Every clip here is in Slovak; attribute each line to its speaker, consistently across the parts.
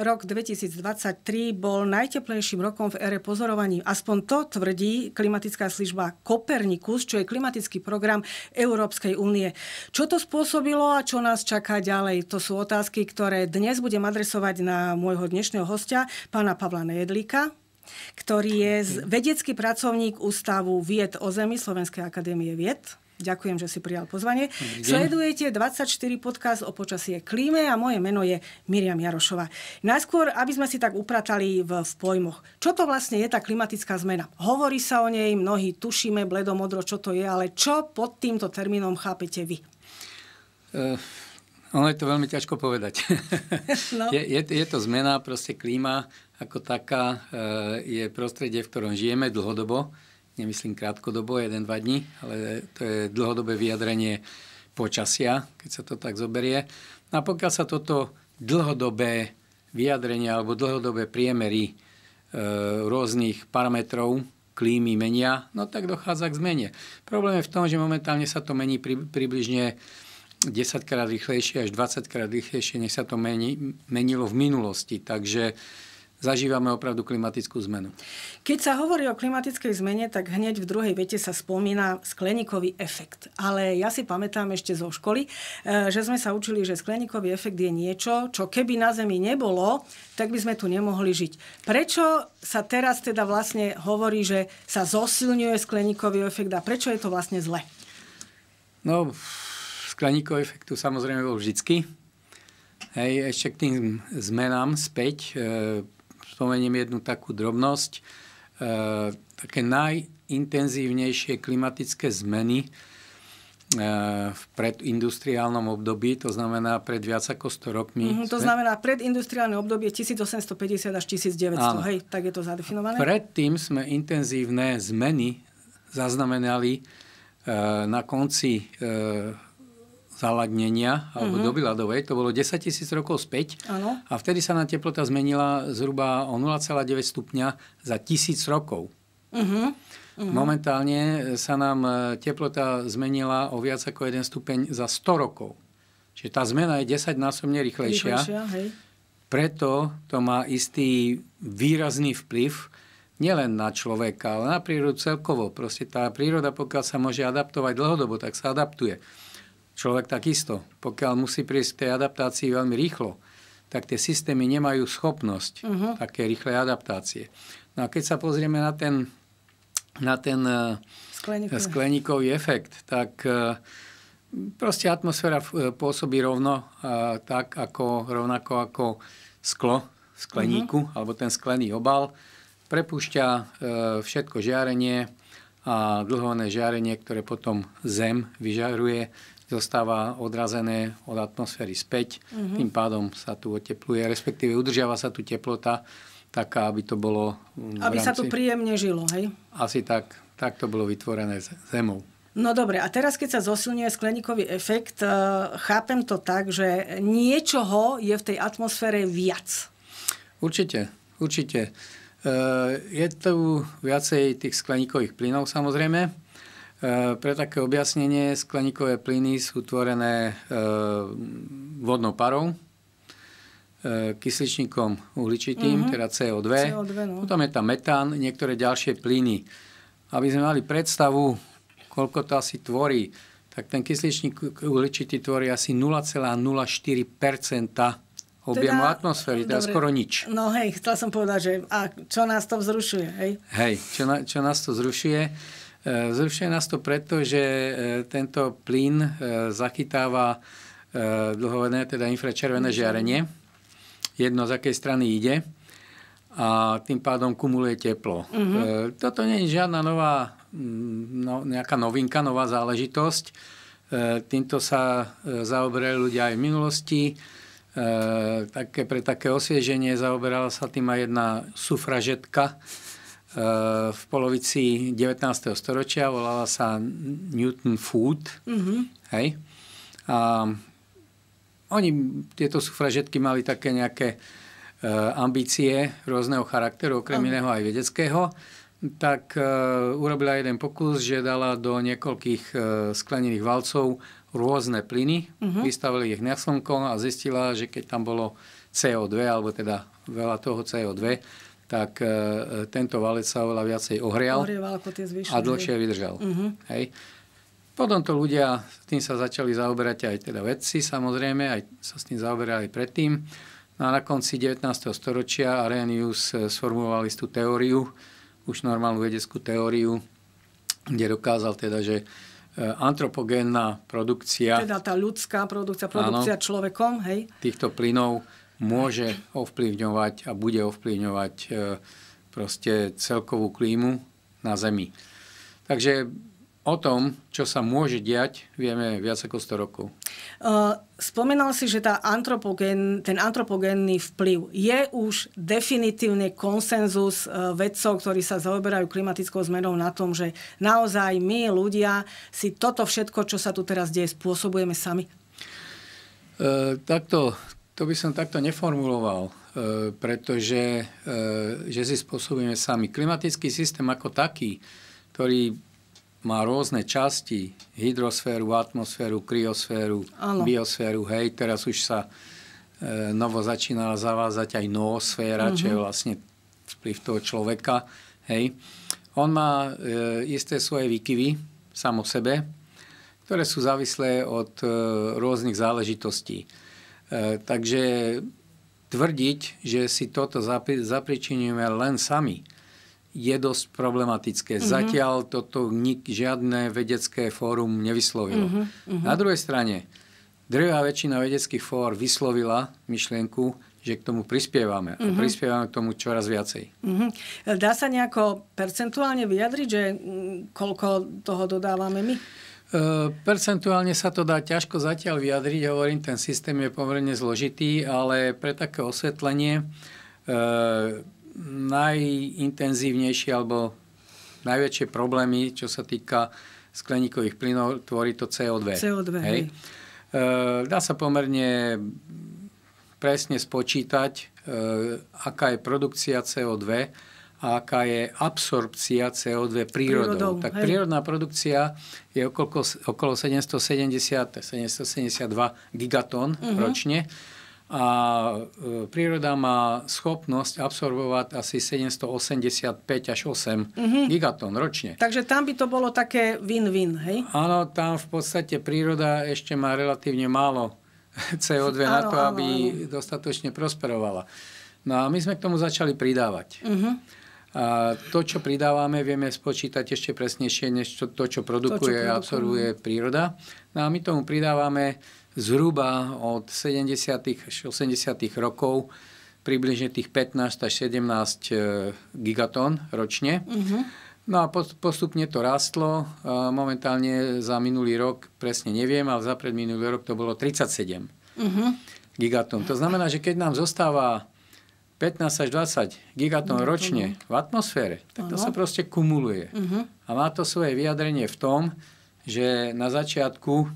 Speaker 1: Rok 2023 bol najteplejším rokom v ére pozorovaní. Aspoň to tvrdí klimatická služba Kopernikus, čo je klimatický program Európskej únie. Čo to spôsobilo a čo nás čaká ďalej? To sú otázky, ktoré dnes budem adresovať na môjho dnešného hostia, pána Pavla Nejedlíka ktorý je vedecký pracovník Ústavu vied o zemi Slovenskej akadémie vied. Ďakujem, že si prijal pozvanie. Sledujete 24 podcast o počasie klíme a moje meno je Miriam Jarošová. Najskôr, aby sme si tak upratali v, v pojmoch. Čo to vlastne je tá klimatická zmena? Hovorí sa o nej, mnohí tušíme bledomodro, čo to je, ale čo pod týmto termínom chápete vy?
Speaker 2: Uh, ono je to veľmi ťažko povedať. No. je, je, je to zmena, proste klíma ako taká eh, je prostredie, v ktorom žijeme dlhodobo nemyslím krátkodobo, 1-2 dní, ale to je dlhodobé vyjadrenie počasia, keď sa to tak zoberie. No a pokiaľ sa toto dlhodobé vyjadrenie alebo dlhodobé priemery e, rôznych parametrov klímy menia, no tak dochádza k zmene. Problém je v tom, že momentálne sa to mení pri, približne 10 krát rýchlejšie až 20 krát rýchlejšie, než sa to meni, menilo v minulosti. Takže zažívame opravdu klimatickú zmenu.
Speaker 1: Keď sa hovorí o klimatickej zmene, tak hneď v druhej vete sa spomína skleníkový efekt. Ale ja si pamätám ešte zo školy, e, že sme sa učili, že skleníkový efekt je niečo, čo keby na Zemi nebolo, tak by sme tu nemohli žiť. Prečo sa teraz teda vlastne hovorí, že sa zosilňuje skleníkový efekt a prečo je to vlastne zle?
Speaker 2: No, skleníkový efekt tu samozrejme bol vždycky. Hej, ešte k tým zmenám späť. E, spomeniem jednu takú drobnosť. E, také najintenzívnejšie klimatické zmeny e, v predindustriálnom období, to znamená pred viac ako 100 rokmi. Mm, to sme... znamená
Speaker 1: predindustriálne obdobie 1850 až 1900, Áno. hej, tak je to zadefinované.
Speaker 2: Predtým sme intenzívne zmeny zaznamenali e, na konci e, zaladnenia alebo mm-hmm. doby ľadovej, to bolo 10 tisíc rokov späť ano. a vtedy sa na teplota zmenila zhruba o 0,9 stupňa za tisíc rokov.
Speaker 3: Mm-hmm. Mm-hmm.
Speaker 2: Momentálne sa nám e, teplota zmenila o viac ako 1 stupeň za 100 rokov. Čiže tá zmena je 10 násobne rýchlejšia. rýchlejšia hej. Preto to má istý výrazný vplyv nielen na človeka, ale na prírodu celkovo. Proste tá príroda, pokiaľ sa môže adaptovať dlhodobo, tak sa adaptuje. Človek takisto. Pokiaľ musí prísť k tej adaptácii veľmi rýchlo, tak tie systémy nemajú schopnosť uh-huh. také rýchlej adaptácie. No a keď sa pozrieme na ten, na ten e, skleníkový. skleníkový efekt, tak e, proste atmosféra e, pôsobí rovno tak, ako, rovnako ako sklo v skleníku, uh-huh. alebo ten sklený obal. Prepúšťa všetko žiarenie a dlhované žiarenie, ktoré potom zem vyžaruje, zostáva odrazené od atmosféry späť. Mm-hmm. Tým pádom sa tu otepluje, respektíve udržiava sa tu teplota taká, aby to bolo... Mm, aby rámci... sa tu
Speaker 1: príjemne žilo, hej?
Speaker 2: Asi tak. Tak to bolo vytvorené zemou.
Speaker 1: No dobre, a teraz keď sa zosilňuje skleníkový efekt, e, chápem to tak, že niečoho je v tej atmosfére viac.
Speaker 2: Určite, určite. E, je tu viacej tých skleníkových plynov samozrejme, E, pre také objasnenie, skleníkové plyny sú tvorené e, vodnou parou, e, kysličníkom uhličitým, mm-hmm. teda CO2. CO2 no. Potom je tam metán, niektoré ďalšie plyny. Aby sme mali predstavu, koľko to asi tvorí, tak ten kysličník uhličitý tvorí asi 0,04 objemu teda, atmosféry, teda dobre, skoro nič.
Speaker 1: No hej, chcel som povedať, že a čo nás to vzrušuje, hej?
Speaker 2: Hej, čo, na, čo nás to vzrušuje. E, zrušuje nás to preto, že e, tento plyn e, zachytáva dlhovodné, teda infračervené žiarenie. Jedno, z akej strany ide a tým pádom kumuluje teplo. Uh-huh. Toto nie je žiadna nová, mm, no, nejaká novinka, nová záležitosť. Týmto sa zaoberali ľudia aj v minulosti. Také, pre také osvieženie zaoberala sa tým aj jedna sufražetka, Eh, v polovici 19. storočia, volala sa Newton Food. Mm-hmm. Hej? A oni, tieto sufražetky mali také nejaké eh, ambície rôzneho charakteru, okrem okay. iného aj vedeckého, tak eh, urobila jeden pokus, že dala do niekoľkých sklenených valcov rôzne plyny, uh-huh. vystavili ich na slnko a zistila, že keď tam bolo CO2, alebo teda veľa toho CO2, tak e, tento valec sa oveľa viacej ohrial
Speaker 3: ako tie a dlhšie vydržal. Uh-huh.
Speaker 2: Hej. Potom to ľudia, tým sa začali zaoberať aj teda vedci samozrejme, aj sa s tým zaoberali predtým. No a na konci 19. storočia Arrhenius e, sformuloval istú teóriu, už normálnu vedeckú teóriu, kde dokázal teda, že e, antropogénna produkcia... Teda tá ľudská produkcia,
Speaker 1: produkcia áno, človekom, hej?
Speaker 2: Týchto plynov môže ovplyvňovať a bude ovplyvňovať e, proste celkovú klímu na Zemi. Takže o tom, čo sa môže diať, vieme viac ako 100 rokov. E,
Speaker 1: spomenal si, že tá antropogen, ten antropogénny vplyv je už definitívne konsenzus e, vedcov, ktorí sa zaoberajú klimatickou zmenou na tom, že naozaj my ľudia si toto všetko, čo sa tu teraz deje, spôsobujeme sami?
Speaker 2: E, takto to by som takto neformuloval, e, pretože e, že si spôsobíme sami. Klimatický systém ako taký, ktorý má rôzne časti, hydrosféru, atmosféru, kryosféru, ano. biosféru, hej, teraz už sa e, novo začína zavázať aj noosféra, mm-hmm. čo je mhm. vlastne vplyv toho človeka, hej. On má isté svoje výkyvy samo sebe, ktoré sú závislé od rôznych záležitostí E, takže tvrdiť, že si toto zapričinujeme len sami, je dosť problematické. Mm-hmm. Zatiaľ toto nik, žiadne vedecké fórum nevyslovilo.
Speaker 3: Mm-hmm. Na
Speaker 2: druhej strane, drevá väčšina vedeckých fór vyslovila myšlienku, že k tomu prispievame. Mm-hmm. A mhm. prispievame k tomu čoraz viacej.
Speaker 1: Mm-hmm. Dá sa nejako percentuálne vyjadriť, že mm, koľko
Speaker 2: toho dodávame my? E, percentuálne sa to dá ťažko zatiaľ vyjadriť, hovorím, ten systém je pomerne zložitý, ale pre také osvetlenie e, najintenzívnejšie alebo najväčšie problémy, čo sa týka skleníkových plynov, tvorí to CO2. CO2, hej. hej. E, dá sa pomerne presne spočítať, e, aká je produkcia CO2 a aká je absorpcia CO2 prírodou. prírodou tak hej. prírodná produkcia je okolo, okolo 770, 772 gigatón uh-huh. ročne a e, príroda má schopnosť absorbovať asi 785 až 8 mm-hmm. gigatón ročne.
Speaker 1: Takže tam by to bolo také win-win, hej?
Speaker 2: Áno, tam v podstate príroda ešte má relatívne málo CO2 áno, na to, áno, aby áno. dostatočne prosperovala. No a my sme k tomu začali pridávať. Mm-hmm. A to, čo pridávame, vieme spočítať ešte presnejšie, než to, to čo produkuje a absorbuje príroda. No a my tomu pridávame zhruba od 70. až 80. rokov približne tých 15 až 17 e, gigatón ročne. Uh-huh. No a postupne to rastlo. Momentálne za minulý rok, presne neviem, ale za predminulý rok to bolo 37 uh-huh. gigatón. To znamená, že keď nám zostáva 15 až 20 gigatón no ročne no. v atmosfére, tak to ano. sa proste kumuluje. Uh-huh. A má to svoje vyjadrenie v tom, že na začiatku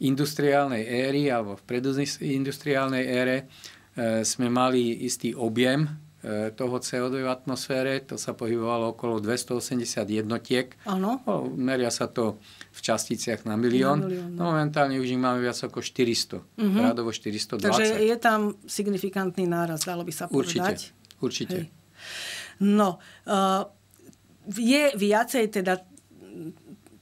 Speaker 2: industriálnej éry alebo v predindustriálnej ére e, sme mali istý objem E, toho CO2 v atmosfére, to sa pohybovalo okolo 280 jednotiek. Áno. Meria sa to v časticiach na milión. Na milión. No, momentálne už ich máme viac ako 400, uh-huh. rádovo 420. Takže je
Speaker 1: tam signifikantný náraz, dalo by sa povedať. Určite, určite. Hej. No, uh, je viacej teda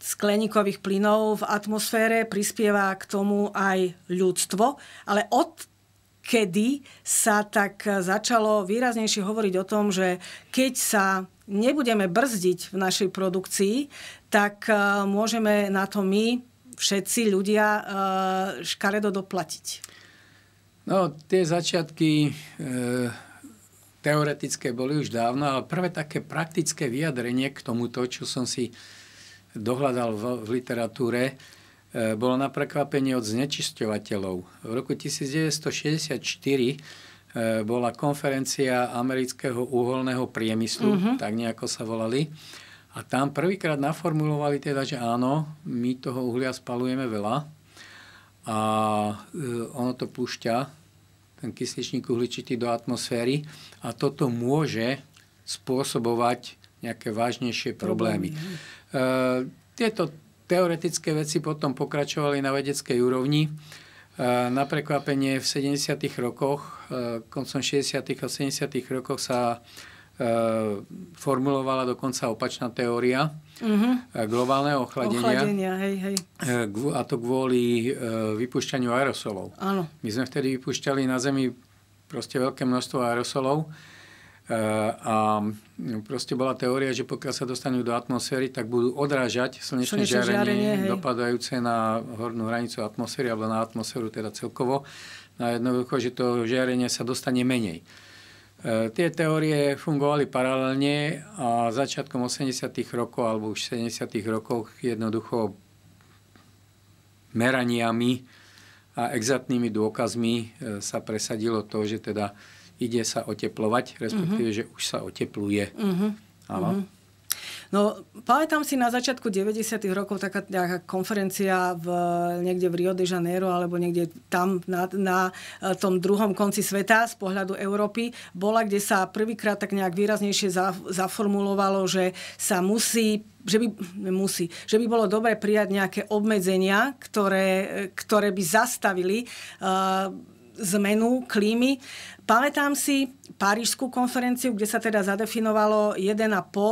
Speaker 1: skleníkových plynov v atmosfére, prispieva k tomu aj ľudstvo, ale od kedy sa tak e, začalo výraznejšie hovoriť o tom, že keď sa nebudeme brzdiť v našej produkcii, tak e, môžeme na to my, všetci ľudia, e, škaredo doplatiť.
Speaker 2: No, tie začiatky e, teoretické boli už dávno, ale prvé také praktické vyjadrenie k tomuto, čo som si dohľadal v, v literatúre, Eh, bolo na prekvapenie od znečisťovateľov. V roku 1964 eh, bola konferencia amerického uholného priemyslu, uh-huh. tak nejako sa volali. A tam prvýkrát naformulovali teda, že áno, my toho uhlia spalujeme veľa a eh, ono to púšťa, ten kysličník uhličitý do atmosféry a toto môže spôsobovať nejaké vážnejšie problémy. problémy. E, tieto teoretické veci potom pokračovali na vedeckej úrovni. E, na prekvapenie v 70. rokoch, e, koncom 60. a 70. rokoch sa e, formulovala dokonca opačná teória uh-huh. globálneho ochladenia. ochladenia hej, hej. A to kvôli vypušťaniu aerosolov. Áno. My sme vtedy vypušťali na Zemi proste veľké množstvo aerosolov E, a no, proste bola teória, že pokiaľ sa dostanú do atmosféry, tak budú odrážať slnečné žiarenie, žiarenie dopadajúce na hornú hranicu atmosféry alebo na atmosféru teda celkovo. No a jednoducho, že to žiarenie sa dostane menej. E, tie teórie fungovali paralelne a začiatkom 80. rokov alebo už 70. rokov jednoducho meraniami a exaktnými dôkazmi e, sa presadilo to, že teda ide sa oteplovať, respektíve, uh-huh. že už sa otepluje. Uh-huh. Áno.
Speaker 1: Uh-huh. No, pamätám si na začiatku 90. rokov taká nejaká konferencia v, niekde v Rio de Janeiro alebo niekde tam na, na e, tom druhom konci sveta z pohľadu Európy bola, kde sa prvýkrát tak nejak výraznejšie za, zaformulovalo, že sa musí že by, musí, že by bolo dobre prijať nejaké obmedzenia, ktoré, ktoré by zastavili uh, zmenu klímy. Pamätám si Parížskú konferenciu, kde sa teda zadefinovalo 1,5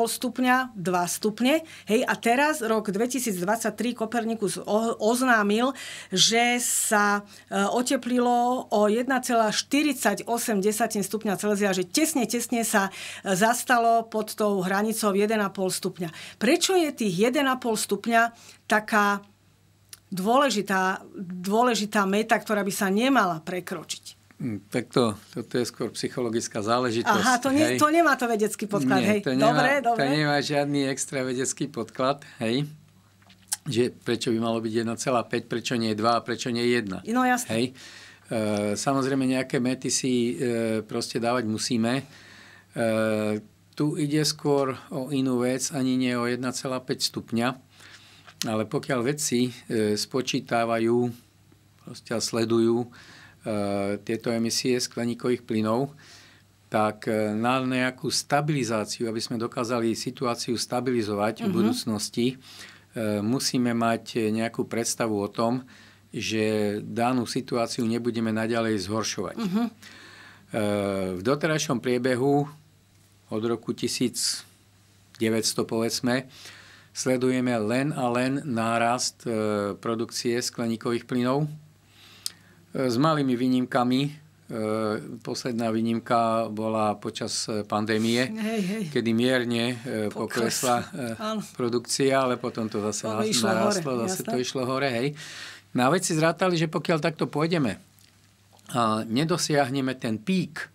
Speaker 1: stupňa, 2 stupne. Hej, a teraz rok 2023 Kopernikus oznámil, že sa e, oteplilo o 1,48 stupňa Celzia, že tesne, tesne sa e, zastalo pod tou hranicou 1,5 stupňa. Prečo je tých 1,5 stupňa taká dôležitá, dôležitá meta, ktorá by sa nemala prekročiť.
Speaker 2: Hm, tak to, to, to je skôr psychologická záležitosť. Aha, to, nie, to
Speaker 1: nemá to vedecký podklad, nie, hej. To nemá, dobre, dobre. To nemá
Speaker 2: žiadny extra vedecký podklad, hej. Že prečo by malo byť 1,5, prečo nie 2 a prečo nie 1. No jasne. Hej. E, samozrejme nejaké mety si e, proste dávať musíme. E, tu ide skôr o inú vec, ani nie o 1,5 stupňa ale pokiaľ vedci e, spočítavajú a sledujú e, tieto emisie skleníkových plynov, tak e, na nejakú stabilizáciu, aby sme dokázali situáciu stabilizovať mm-hmm. v mhm. budúcnosti, musíme mať nejakú predstavu o tom, že danú situáciu nebudeme naďalej zhoršovať. Mm-hmm. V doterajšom priebehu od roku 1900, povedzme, sledujeme len a len nárast e, produkcie skleníkových plynov e, s malými výnimkami. E, posledná výnimka bola počas pandémie, hej, hej. kedy mierne poklesla Pokles. produkcia, ale potom to zase to narastlo, narastlo hore, zase to išlo hore. Hej. No a vedci zrátali, že pokiaľ takto pôjdeme a nedosiahneme ten pík,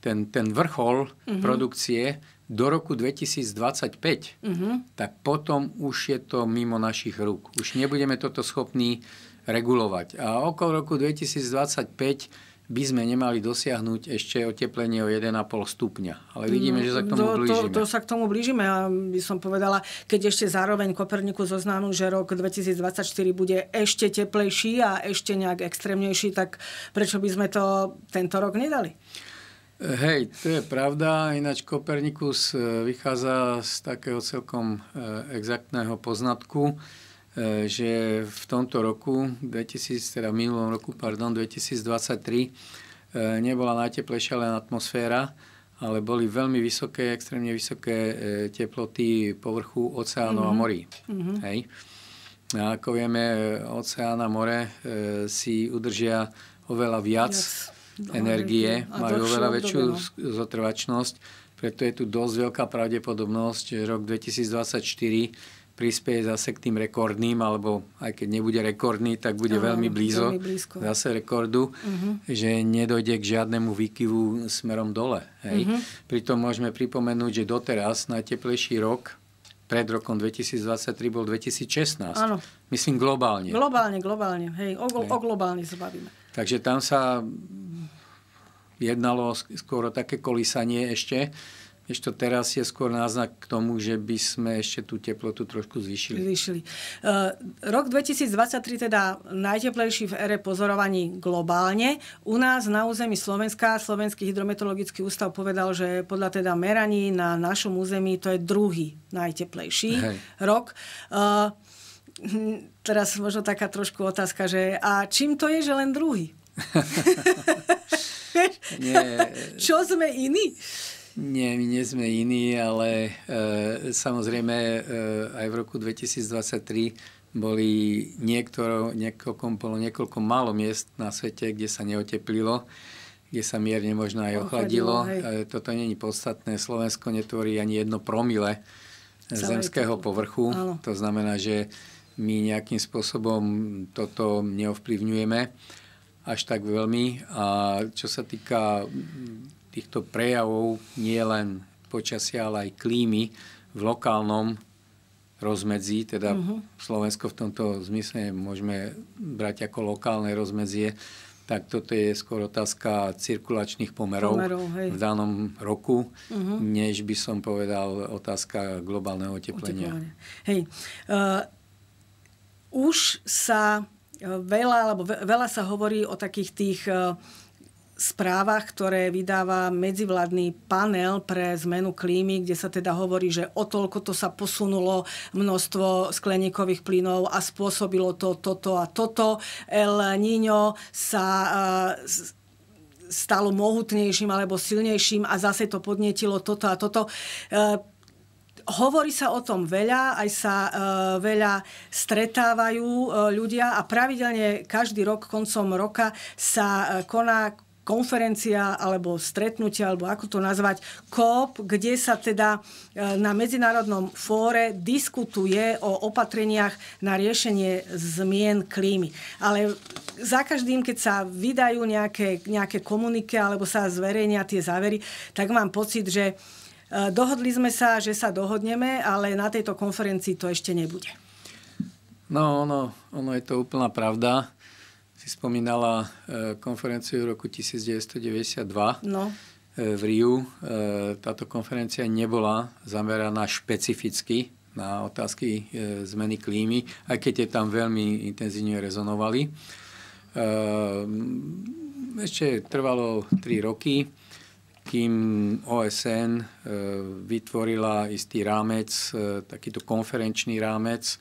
Speaker 2: ten, ten vrchol mm-hmm. produkcie, do roku 2025, uh-huh. Mhm. tak potom už je to mimo našich rúk. Už nebudeme toto schopní regulovať. A okolo roku 2025 by sme nemali dosiahnuť ešte oteplenie o 1,5 stupňa. Ale vidíme, že sa k tomu no, to, blížime. To, to sa
Speaker 1: k tomu blížime. A by som povedala, keď ešte zároveň Koperniku zoznámu, že rok 2024 bude ešte teplejší a ešte nejak extrémnejší, tak prečo by sme to tento rok nedali?
Speaker 2: Hej, to je pravda. Ináč Kopernikus e, vychádza z takého celkom e, exaktného poznatku, e, že v tomto roku, 2000, teda v minulom roku, pardon, 2023, nebola najteplejšia len atmosféra, ale boli veľmi vysoké, extrémne vysoké teploty povrchu oceánov mm-hmm. a mhm. morí. Mm-hmm. Hej. A ako vieme, oceán a more si udržia oveľa viac viac energie majú oveľa väčšiu no. zotrvačnosť, preto je tu dosť veľká pravdepodobnosť, že rok 2024 prispieje zase k tým rekordným, alebo aj keď nebude rekordný, tak bude Aha, veľmi blízo veľmi blízko. zase rekordu, uh-huh. že nedojde k žiadnemu výkyvu smerom dole. Hej. Uh-huh. Pritom môžeme pripomenúť, že doteraz najteplejší rok pred rokom 2023 bol 2016. Ano. Myslím globálne.
Speaker 1: Globálne, globálne. Hej, o, hej. o globálne sa bavíme.
Speaker 2: Takže tam sa jednalo skoro také kolísanie ešte. Ešte teraz je skôr náznak k tomu, že by sme ešte tú teplotu trošku zvýšili.
Speaker 1: Zvýšili. E, rok 2023 teda najteplejší v ére pozorovaní globálne. U nás na území Slovenska Slovenský hydrometeorologický ústav povedal, že podľa teda meraní na našom území to je druhý najteplejší Hej. rok. E, hm, teraz možno taká trošku otázka, že a čím to je, že len druhý?
Speaker 3: Nie.
Speaker 1: Čo sme iní?
Speaker 2: Nie, my nie sme iní, ale e, samozrejme e, aj v roku 2023 boli niektoro, niekoľko, bolo niekoľko málo miest na svete, kde sa neoteplilo, kde sa mierne možno aj ochladilo. ochladilo e, toto není podstatné. Slovensko netvorí ani jedno promile Celé zemského to... povrchu. Áno. To znamená, že my nejakým spôsobom toto neovplyvňujeme až tak veľmi. A čo sa týka mm, týchto prejavov, nie len počasia, ale aj klímy v lokálnom rozmedzí, teda uh-huh. Slovensko v tomto zmysle môžeme brať ako lokálne rozmedzie, tak toto je skôr otázka cirkulačných pomerov, pomerov v danom roku, uh-huh. než by som povedal otázka globálneho oteplenia. oteplenia.
Speaker 1: Hej. Uh, už sa veľa, alebo veľa sa hovorí o takých tých e, správach, ktoré vydáva medzivládny panel pre zmenu klímy, kde sa teda hovorí, že o toľko to sa posunulo množstvo skleníkových plynov a spôsobilo to toto a toto. El Niño sa e, stalo mohutnejším alebo silnejším a zase to podnetilo toto a toto. E, Hovorí sa o tom veľa, aj sa e, veľa stretávajú e, ľudia a pravidelne každý rok, koncom roka sa e, koná konferencia alebo stretnutie, alebo ako to nazvať, COP, kde sa teda e, na medzinárodnom fóre diskutuje o opatreniach na riešenie zmien klímy. Ale za každým, keď sa vydajú nejaké, nejaké komunike alebo sa zverejnia tie závery, tak mám pocit, že uh, Eh, dohodli sme sa, že sa dohodneme, ale na tejto konferencii to ešte nebude.
Speaker 2: No, ono, ono je to úplná pravda. Si spomínala eh, konferenciu v roku 1992 no. Eh, v Riu. Táto konferencia nebola zameraná špecificky na otázky zmeny klímy, aj keď je tam veľmi intenzívne rezonovali. Ešte trvalo 3 roky kým OSN eh, vytvorila istý rámec, eh, takýto konferenčný rámec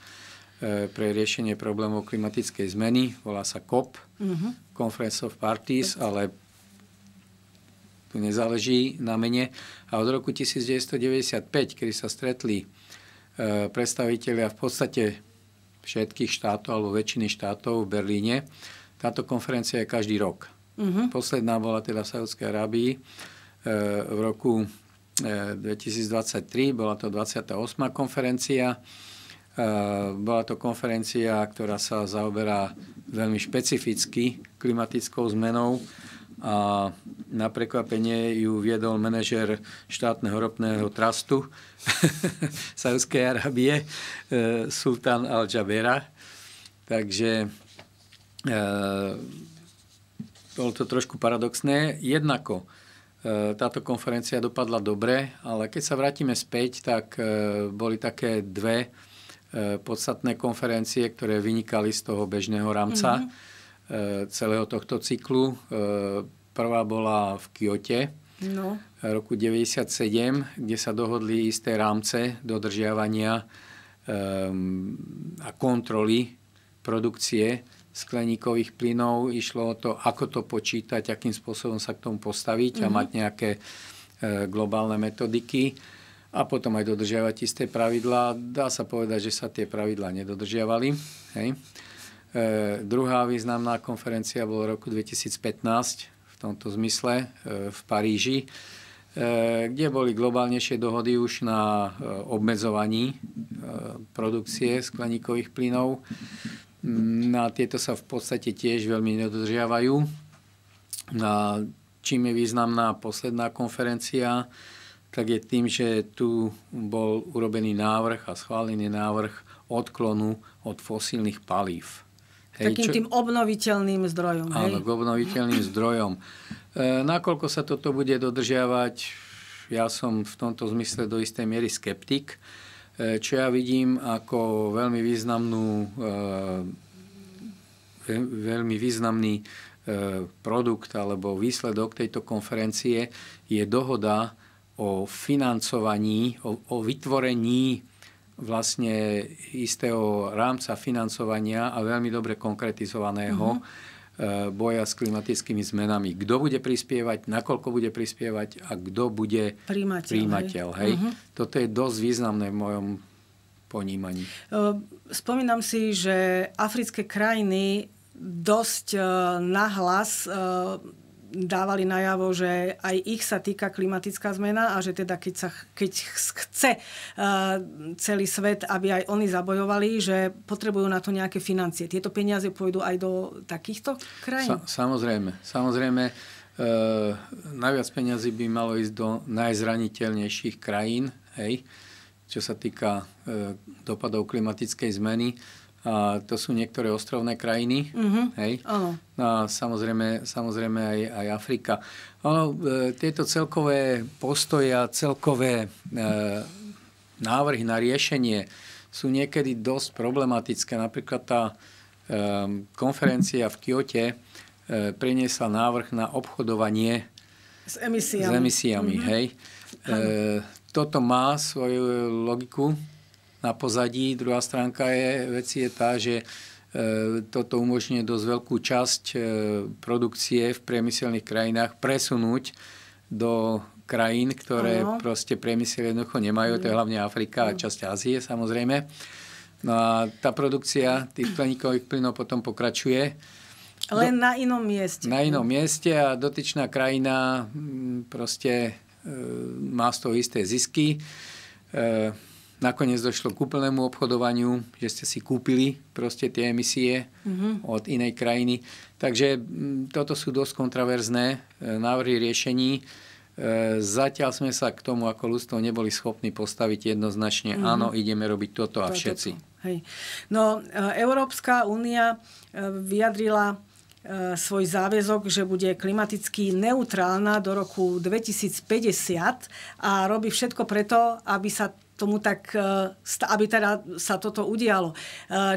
Speaker 2: eh, pre riešenie problémov klimatickej zmeny, volá sa COP, uh-huh. Conference of Parties, ale tu nezáleží na mene. A od roku 1995, kedy sa stretli predstavitelia v podstate všetkých štátov alebo väčšiny štátov v Berlíne, táto konferencia je každý rok. Uh-huh. Posledná bola teda v Saudskej Arábii E, v roku 2023, e, bola to 28. konferencia. E, bola to konferencia, ktorá sa zaoberá veľmi špecificky klimatickou zmenou a na prekvapenie ju viedol manažer štátneho ropného trastu Saudskej Arábie, Sultan Al-Jabera. Takže bolo to trošku paradoxné. Jednako Eh, táto konferencia dopadla dobre, ale keď sa vrátime späť, tak eh, boli také dve eh, podstatné konferencie, ktoré vynikali z toho bežného rámca mm-hmm. celého tohto cyklu. Prvá bola v Kyote no. roku 1997, kde sa dohodli isté rámce dodržiavania ehm, a kontroly produkcie skleníkových plynov. Išlo o to, ako to počítať, akým spôsobom sa k tomu postaviť mm-hmm. a mhm. mať nejaké e, globálne metodiky a potom aj dodržiavať isté pravidlá. Dá sa povedať, že sa tie pravidlá nedodržiavali. Hej. E, druhá významná konferencia bola v roku 2015 v tomto zmysle e, v Paríži e, kde boli globálnejšie dohody už na e, obmedzovaní e, produkcie skleníkových plynov. No a tieto sa v podstate tiež veľmi nedodržiavajú. A čím je významná posledná konferencia, tak je tým, že tu bol urobený návrh a schválený návrh odklonu od fosílnych palív. Hej, Takým čo... tým
Speaker 1: obnoviteľným zdrojom. Áno, hej? k obnoviteľným
Speaker 2: zdrojom. E, nakoľko sa toto bude dodržiavať, ja som v tomto zmysle do istej miery skeptik. E, čo ja vidím ako veľmi významnú e, veľmi významný e, produkt alebo výsledok tejto konferencie je dohoda o financovaní, o, o vytvorení vlastne istého rámca financovania a veľmi dobre konkretizovaného mm-hmm Eh, boja s klimatickými zmenami. Kto bude prispievať, nakoľko bude prispievať a kto bude príjimateľ. príjimateľ hej? Uh-huh. Toto je dosť významné v mojom ponímaní.
Speaker 1: Eh, spomínam si, že africké krajiny dosť eh, nahlas dávali najavo, že aj ich sa týka klimatická zmena a že teda keď, sa, keď chce eh, celý svet, aby aj oni zabojovali, že potrebujú na to nejaké financie. Tieto peniaze pôjdu aj do takýchto krajín?
Speaker 2: Sa, samozrejme. Samozrejme, e, najviac peniazy by malo ísť do najzraniteľnejších krajín, hej, čo sa týka e, dopadov klimatickej zmeny a to sú niektoré ostrovné krajiny. Mm-hmm. Hej? Áno. No a samozrejme, samozrejme aj, aj Afrika. Ono, e, tieto celkové postoje a celkové e, návrhy na riešenie sú niekedy dosť problematické. Napríklad tá e, konferencia v Kyote e, priniesla návrh na obchodovanie s emisiami. S emisiami mm-hmm. hej. E, toto má svoju logiku, na pozadí. Druhá stránka je, veci je tá, že e, toto umožňuje dosť veľkú časť e, produkcie v priemyselných krajinách presunúť do krajín, ktoré ano. proste priemysel jednoducho nemajú, to je mm. hlavne Afrika a mm. časť Ázie samozrejme. No a tá produkcia tých skleníkových plynov potom pokračuje.
Speaker 1: Len do, na inom mieste.
Speaker 2: Na inom mieste a dotyčná krajina proste e, má z toho isté zisky. E, Nakoniec došlo k úplnému obchodovaniu, že ste si kúpili proste tie emisie mm-hmm. od inej krajiny. Takže toto sú dosť kontraverzné e, návrhy riešení. E, zatiaľ sme sa k tomu ako ľudstvo neboli schopní postaviť jednoznačne. Mm-hmm. Áno, ideme robiť toto a všetci.
Speaker 3: Toto. Hej.
Speaker 1: No, e, Európska únia vyjadrila svoj záväzok, že bude klimaticky neutrálna do roku 2050 a robí všetko preto, aby sa tomu tak, e, aby teda sa toto udialo. E,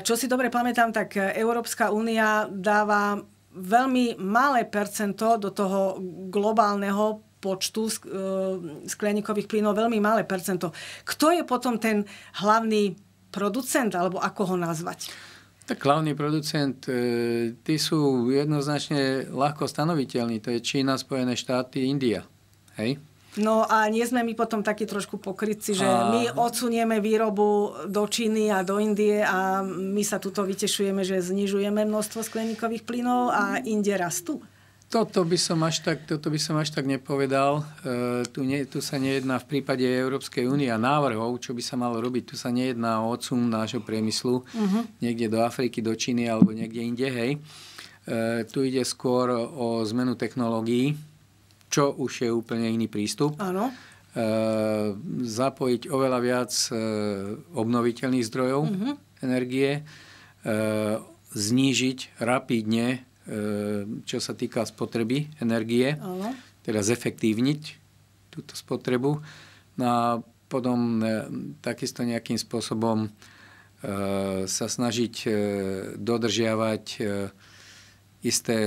Speaker 1: čo si dobre pamätám, tak Európska únia dáva veľmi malé percento do toho globálneho počtu e, skleníkových plynov, veľmi malé percento. Kto je potom ten hlavný producent, alebo ako ho nazvať?
Speaker 2: Tak hlavný producent, tí sú jednoznačne ľahko stanoviteľní. To je Čína, Spojené štáty, India. Hej?
Speaker 1: No a nie sme my potom takí trošku pokrytci, že a... my odsunieme výrobu do Číny a do Indie a my sa tuto vytešujeme, že znižujeme množstvo skleníkových plynov a inde rastú.
Speaker 2: Toto by som až tak, toto by som až tak nepovedal. E, tu, ne, tu sa nejedná v prípade Európskej únie a návrhov, čo by sa malo robiť. Tu sa nejedná o odsun nášho priemyslu uh-huh. niekde do Afriky, do Číny alebo niekde inde. Hej. E, tu ide skôr o zmenu technológií čo už je úplne iný prístup. Áno. E, zapojiť oveľa viac e, obnoviteľných zdrojov uh-huh. energie, e, znížiť rapidne, e, čo sa týka spotreby energie, Áno. teda zefektívniť túto spotrebu. No a potom e, takisto nejakým spôsobom e, sa snažiť e, dodržiavať e, isté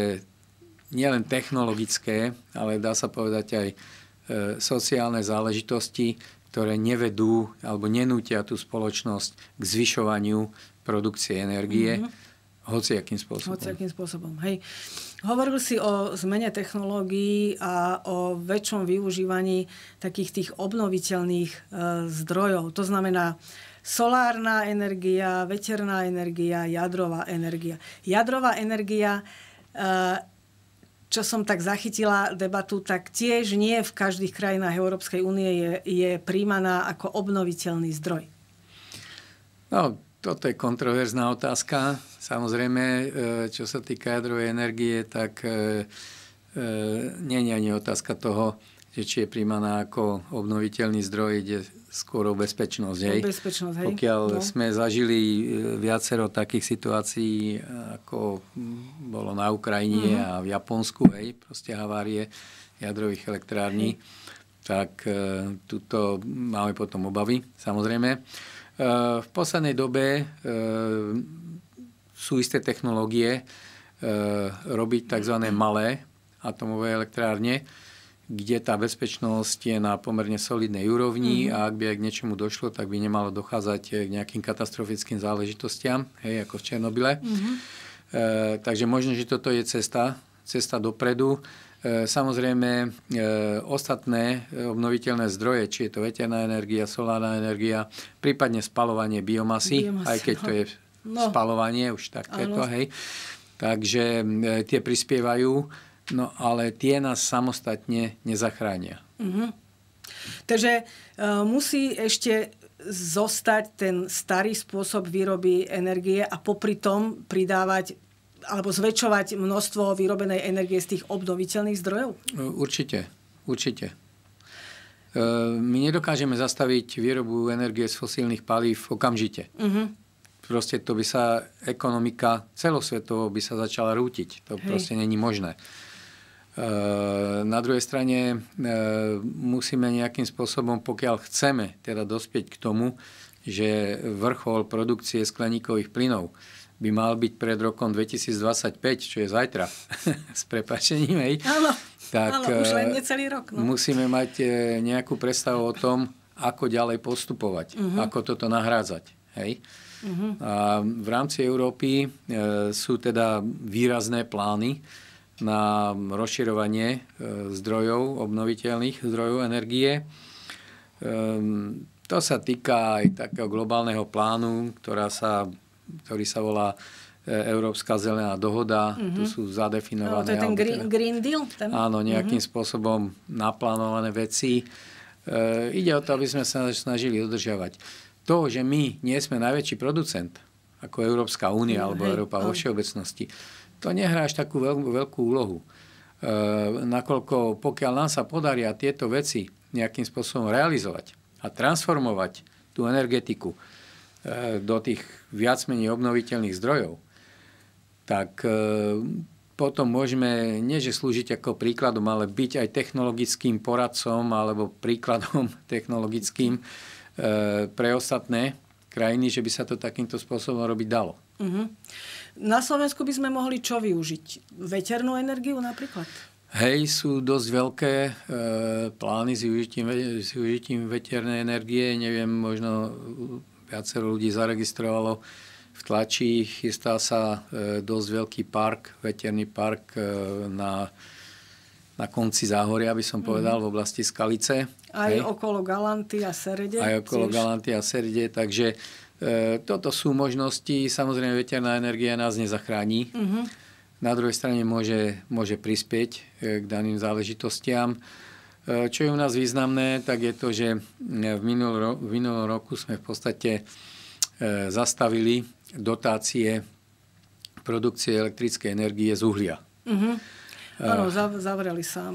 Speaker 2: nielen technologické, ale dá sa povedať aj e, sociálne záležitosti, ktoré nevedú alebo nenútia tú spoločnosť k zvyšovaniu produkcie energie. Mm-hmm. akým spôsobom.
Speaker 1: akým spôsobom, hej. Hovoril si o zmene technológií a o väčšom využívaní takých tých obnoviteľných e, zdrojov. To znamená solárna energia, veterná energia, jadrová energia. Jadrová energia e, čo som tak zachytila debatu, tak tiež nie v každých krajinách Európskej únie je, je príjmaná ako obnoviteľný zdroj.
Speaker 2: No, toto je kontroverzná otázka. Samozrejme, e, čo sa týka jadrovej energie, tak nie je ani otázka toho, že či je príjmaná ako obnoviteľný zdroj, ide skôr o bezpečnosť. Hej. O
Speaker 3: bezpečnosť hej. Pokiaľ no. sme
Speaker 2: zažili e, viacero takých situácií, ako bolo na Ukrajine mm-hmm. a v Japonsku, hej, proste havárie jadrových elektrární, hej. tak e, tuto máme potom obavy, samozrejme. E, v poslednej dobe e, sú isté technológie e, robiť tzv. Mhm. malé atomové elektrárne, kde tá bezpečnosť je na pomerne solidnej úrovni mm. a ak by aj k niečomu došlo, tak by nemalo dochádzať eh, k nejakým katastrofickým záležitostiam, hej, ako v Černobyle. Mm-hmm. E, takže možno, že toto je cesta, cesta dopredu. E, samozrejme, e, ostatné obnoviteľné zdroje, či je to veterná energia, solárna energia, prípadne spalovanie biomasy, Biomasa, aj keď no. to je no. spalovanie, už takéto, hej. Takže e, tie prispievajú No ale tie nás samostatne nezachránia.
Speaker 1: Mm-hmm. Takže e, musí ešte zostať ten starý spôsob výroby energie a popri tom pridávať alebo zväčšovať množstvo vyrobenej energie z tých obnoviteľných zdrojov?
Speaker 2: E, určite, určite. E, my nedokážeme zastaviť výrobu energie z fosílnych palív okamžite. Uh-huh. Proste to by sa ekonomika celosvetovo by sa začala rútiť. To Hej. proste není možné. Eh, na druhej strane eh, musíme nejakým spôsobom, pokiaľ chceme teda dospieť k tomu, že vrchol produkcie skleníkových plynov by mal byť pred rokom 2025, čo je zajtra, s prepačením, hej, áno, tak áno, už len eh,
Speaker 3: necelý rok, no.
Speaker 2: musíme mať nejakú predstavu o tom, ako ďalej postupovať, uh-huh. ako toto nahrádzať. Hej? Uh-huh. A v rámci Európy e, sú teda výrazné plány, na rozširovanie e, zdrojov, obnoviteľných zdrojov energie. Ehm, to sa týka aj takého globálneho plánu, ktorá sa, ktorý sa volá e, Európska zelená dohoda. Mm-hmm. Tu mhm. sú zadefinované... No, to je ten green, teda,
Speaker 1: green Deal? Ten... Áno, nejakým mm-hmm.
Speaker 2: spôsobom naplánované veci. E, ide o to, aby sme sa snažili dodržiavať. To, že my nie sme najväčší producent, ako Európska únia mm-hmm. alebo Európa vo všeobecnosti, to nehrá až takú veľkú, veľkú úlohu. E, nakoľko pokiaľ nám sa podaria tieto veci nejakým spôsobom realizovať a transformovať tú energetiku e, do tých viac menej obnoviteľných zdrojov, tak e, potom môžeme nie že slúžiť ako príkladom, ale byť aj technologickým poradcom alebo príkladom technologickým e, pre ostatné krajiny, že by sa to takýmto spôsobom robiť dalo.
Speaker 1: Mm-hmm. Na Slovensku by sme mohli čo využiť? Veternú energiu
Speaker 3: napríklad?
Speaker 2: Hej, sú dosť veľké e, plány s využitím, s využitím veternej energie. Neviem, možno viacero ľudí zaregistrovalo v tlači. Chystá sa e, dosť veľký park, veterný park e, na, na konci Záhoria, by som mhm. povedal, mm-hmm. v oblasti Skalice. Aj Hej.
Speaker 1: okolo Galanty a Serede. Aj okolo Galanty
Speaker 2: a Serede, takže E, toto sú možnosti, samozrejme veterná energia nás nezachrání, Uh-huh. Na druhej strane môže, môže prispieť e, k daným záležitostiam. E, čo je u nás významné, tak je to, že v minulom, v minulom roku sme v podstate zastavili dotácie produkcie elektrickej energie z uhlia. Mm-hmm. Áno,
Speaker 1: zavreli sa.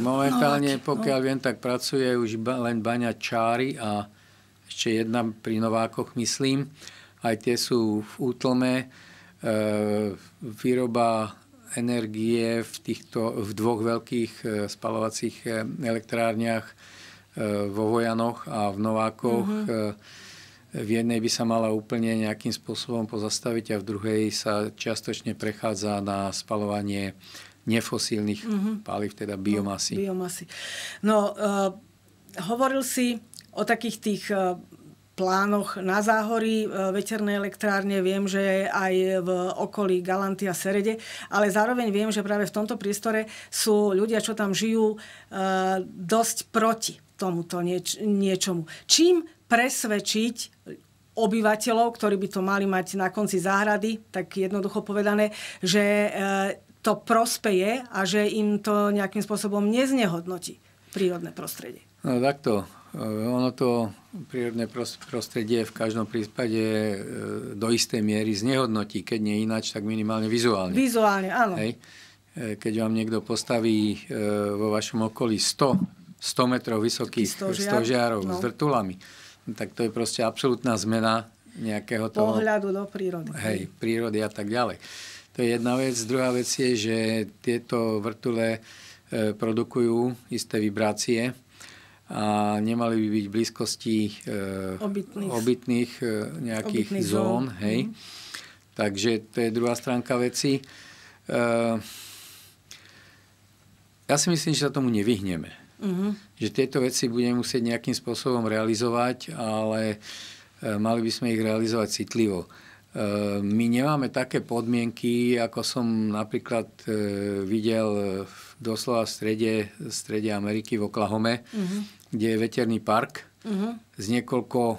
Speaker 1: Momentálne, no, no. pokiaľ no, viem,
Speaker 2: tak pracuje už len baňa Čári a ešte jedna pri Novákoch myslím, aj tie sú v útlme. E, výroba energie v, týchto, v dvoch veľkých e, spalovacích e, elektrárniach vo Vojanoch a v Novákoch. Uh-huh. V jednej by sa mala úplne nejakým spôsobom pozastaviť a v druhej sa čiastočne prechádza na spalovanie nefosílnych uh-huh. palív, teda biomasy. No, biomasy. No, uh, hovoril
Speaker 1: si O takých tých e, plánoch na záhory e, veternej elektrárne viem, že aj v okolí Galanty a Serede, ale zároveň viem, že práve v tomto priestore sú ľudia, čo tam žijú, e, dosť proti tomuto nieč- niečomu. Čím presvedčiť obyvateľov, ktorí by to mali mať na konci záhrady, tak jednoducho povedané, že to prospeje a že im to nejakým spôsobom neznehodnotí prírodné prostredie.
Speaker 2: No takto, E, ono to prírodné prostredie v každom prípade e, do istej miery znehodnotí, keď nie ináč, tak minimálne vizuálne. Vizuálne, áno. Hej. E, keď vám niekto postaví vo vašom okolí 100, 100 metrov vysokých stožiar, stožiarov no. s vrtulami, tak to je proste absolútna zmena nejakého toho...
Speaker 1: Pohľadu do prírody. Hej,
Speaker 2: prírody a tak ďalej. To je jedna vec. Druhá vec je, že tieto vrtule produkujú isté vibrácie, a nemali by byť v blízkosti e, obytných, obytných e, nejakých obytných zón. zón hej. Mm. Takže to je druhá stránka veci. E, ja si myslím, že sa tomu nevyhneme. Mm-hmm. Že tieto veci budeme musieť nejakým spôsobom realizovať, ale mali by sme ich realizovať citlivo. My nemáme také podmienky, ako som napríklad videl v doslova v strede, v strede Ameriky, v Oklahome, uh-huh. kde je veterný park uh-huh. z niekoľko,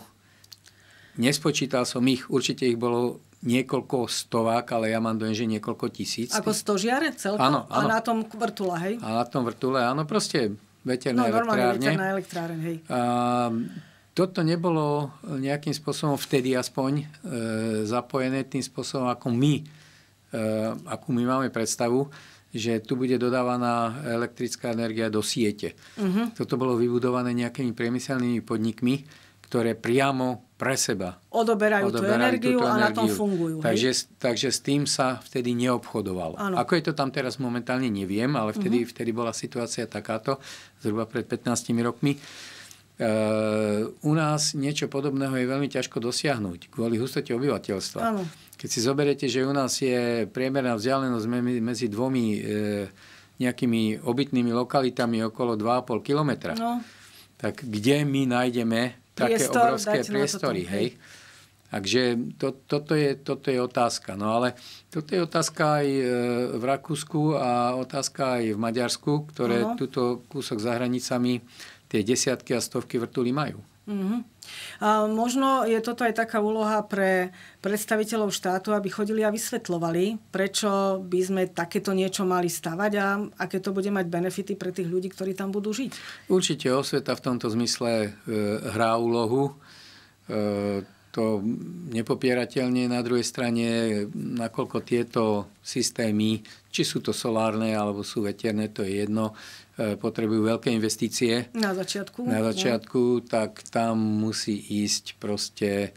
Speaker 2: nespočítal som ich, určite ich bolo niekoľko stovák, ale ja mám dojem, že niekoľko tisíc. Ako
Speaker 1: stožiare celkom? Áno, áno. A na tom vrtule, hej?
Speaker 2: A na tom vrtule, áno, proste veterné no, elektrárne. veterná
Speaker 1: elektrárne, hej.
Speaker 2: A, toto nebolo nejakým spôsobom vtedy aspoň e, zapojené tým spôsobom, ako my, e, akú my máme predstavu že tu bude dodávaná elektrická energia do siete. Uh-huh. Toto bolo vybudované nejakými priemyselnými podnikmi, ktoré priamo pre seba
Speaker 1: odoberajú, odoberajú tú energiu tú a na tom
Speaker 2: fungujú. Takže, takže s tým sa vtedy neobchodovalo. Ano. Ako je to tam teraz momentálne, neviem, ale mhm. vtedy, uh-huh. vtedy bola situácia takáto, zhruba pred 15 rokmi. E, u nás niečo podobného je veľmi ťažko dosiahnuť kvôli hustote obyvateľstva. Ano. Keď si zoberete, že u nás je priemerná vzdialenosť medzi dvomi e, nejakými obytnými lokalitami okolo 2,5 kilometra, no. tak kde my nájdeme také Priestor, obrovské priestory, hej? Takže to, toto, je, toto je otázka. No ale toto je otázka aj e, v Rakúsku a otázka aj v Maďarsku, ktoré no. túto kúsok za hranicami tie desiatky a stovky vrtuli majú.
Speaker 1: Mm-hmm. A možno je toto aj taká úloha pre predstaviteľov štátu, aby chodili a vysvetľovali, prečo by sme takéto niečo mali stavať a aké to bude mať benefity pre tých ľudí, ktorí tam budú žiť.
Speaker 2: Určite osveta v tomto zmysle e, hrá úlohu. E, to nepopierateľne. Na druhej strane, nakoľko tieto systémy, či sú to solárne alebo sú veterné, to je jedno, E, potrebujú veľké investície.
Speaker 1: Na začiatku. Na
Speaker 2: začiatku, ne? tak tam musí ísť proste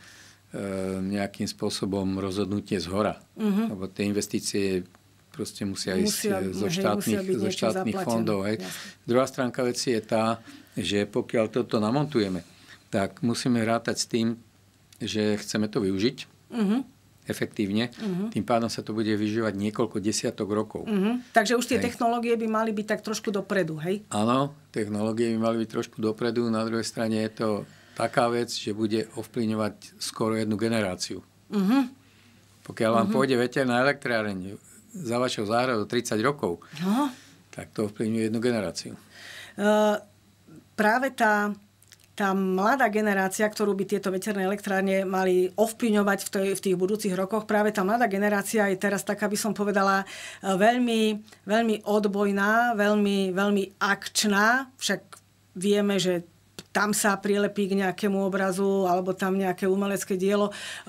Speaker 2: e, nejakým spôsobom rozhodnutie z hora. Uh-huh. Lebo tie investície proste musia, musia ísť zo štátnych, hej, zo štátnych fondov. Hej. Druhá stránka veci je tá, že pokiaľ toto namontujeme, tak musíme rátať s tým, že chceme to využiť. Uh-huh efektívne. Uh-huh. Tým pádom sa to bude vyžívať niekoľko desiatok rokov.
Speaker 1: Uh-huh. Takže už tie hej. technológie by mali byť tak trošku dopredu, hej?
Speaker 2: Áno, technológie by mali byť trošku dopredu. Na druhej strane je to taká vec, že bude ovplyňovať skoro jednu generáciu. Uh-huh. Pokiaľ vám uh-huh. pôjde veterná elektráreň za vašou záhradu 30 rokov, uh-huh. tak to ovplyvňuje jednu generáciu.
Speaker 1: Uh, práve tá tá mladá generácia, ktorú by tieto veterné elektrárne mali ovplyvňovať v, tej, v tých budúcich rokoch, práve tá mladá generácia je teraz taká, by som povedala, e, veľmi, veľmi odbojná, veľmi, veľmi akčná. Však vieme, že tam sa prilepí k nejakému obrazu alebo tam nejaké umelecké dielo uh,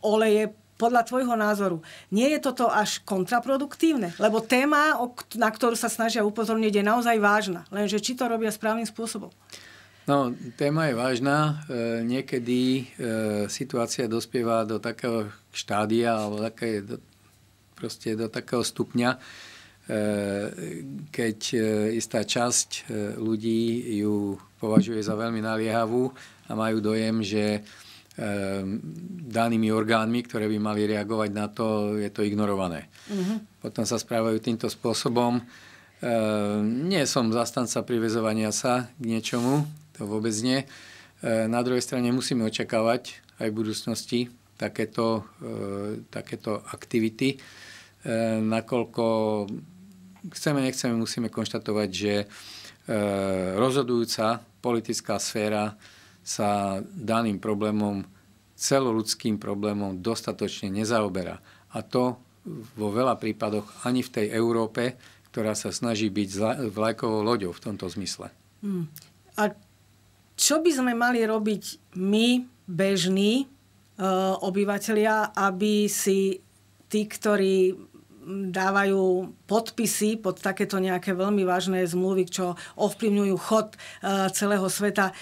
Speaker 1: oleje podľa tvojho názoru, nie je toto až kontraproduktívne? Lebo téma, na ktorú sa snažia upozorniť, je naozaj vážna. Lenže či to robia správnym spôsobom?
Speaker 2: No, téma je vážna. E, niekedy e, situácia dospieva do takého štádia alebo také, do, proste do takého stupňa, e, keď istá časť ľudí ju považuje za veľmi naliehavú a majú dojem, že danými orgánmi, ktoré by mali reagovať na to, je to ignorované. Mm-hmm. Potom sa správajú týmto spôsobom. Nie som zastanca privezovania sa k niečomu, to vôbec nie. E, na druhej strane musíme očakávať aj v budúcnosti takéto, e, takéto aktivity, e, nakoľko chceme, nechceme, musíme konštatovať, že rozhodujúca politická sféra sa daným problémom, celoludským problémom dostatočne nezaoberá. A to vo veľa prípadoch ani v tej Európe, ktorá sa snaží byť vlajkovou loďou v tomto zmysle.
Speaker 3: Hmm. A čo
Speaker 1: by sme mali robiť my, bežní e, eh, obyvateľia, aby si tí, ktorí mm, dávajú podpisy pod takéto nejaké veľmi vážne zmluvy, čo ovplyvňujú chod e, celého sveta. E,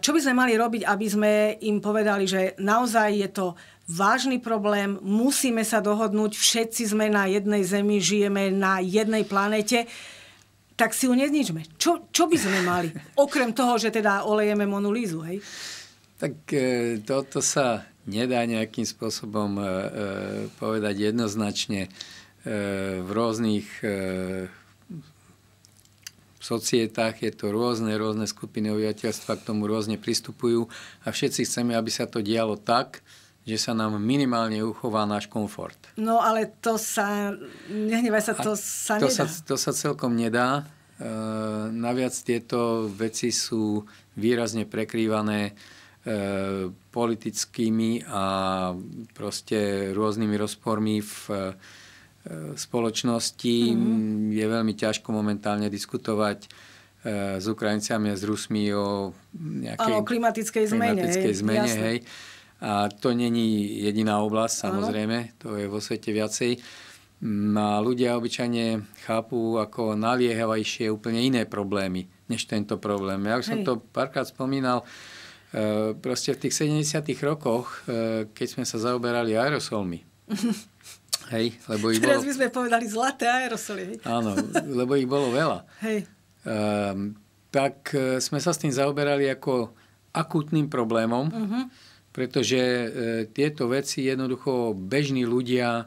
Speaker 1: čo by sme mali robiť, aby sme im povedali, že naozaj je to vážny problém, musíme sa dohodnúť, všetci sme na jednej zemi, žijeme na jednej planete tak si ju nezničme. Čo, čo by sme mali? Okrem toho, že teda olejeme
Speaker 2: monolízu, hej? Tak e, toto sa nedá nejakým spôsobom e, e povedať jednoznačne. E, v rôznych e, societách je to rôzne, rôzne skupiny obyvateľstva k tomu rôzne pristupujú a všetci chceme, aby sa to dialo tak, že sa nám minimálne uchová náš komfort.
Speaker 1: No ale to sa, nehnevaj sa, to A sa to nedá. Sa,
Speaker 2: to sa celkom nedá. E, naviac tieto veci sú výrazne prekrývané e, politickými a proste rôznymi rozpormi v e, spoločnosti. Mm-hmm. Je veľmi ťažko momentálne diskutovať e, s Ukrajincami a s Rusmi o nejakej o
Speaker 1: klimatickej zmene. Klimatickej hej, zmene hej.
Speaker 2: A to není jediná oblasť, samozrejme, to je vo svete viacej. Mm, a ľudia obyčajne chápu ako naliehavajšie úplne iné problémy, než tento problém. Ja už som to párkrát spomínal, eh, proste v tých 70 -tých rokoch, eh, keď sme sa zaoberali aerosolmi. Hej, lebo ich Teraz bolo...
Speaker 1: by sme povedali zlaté aerosoly.
Speaker 2: Áno, lebo ich bolo veľa. Hej. Um, tak eh, sme sa s tým zaoberali ako akutným problémom, uh-huh pretože e, tieto veci jednoducho bežní ľudia e,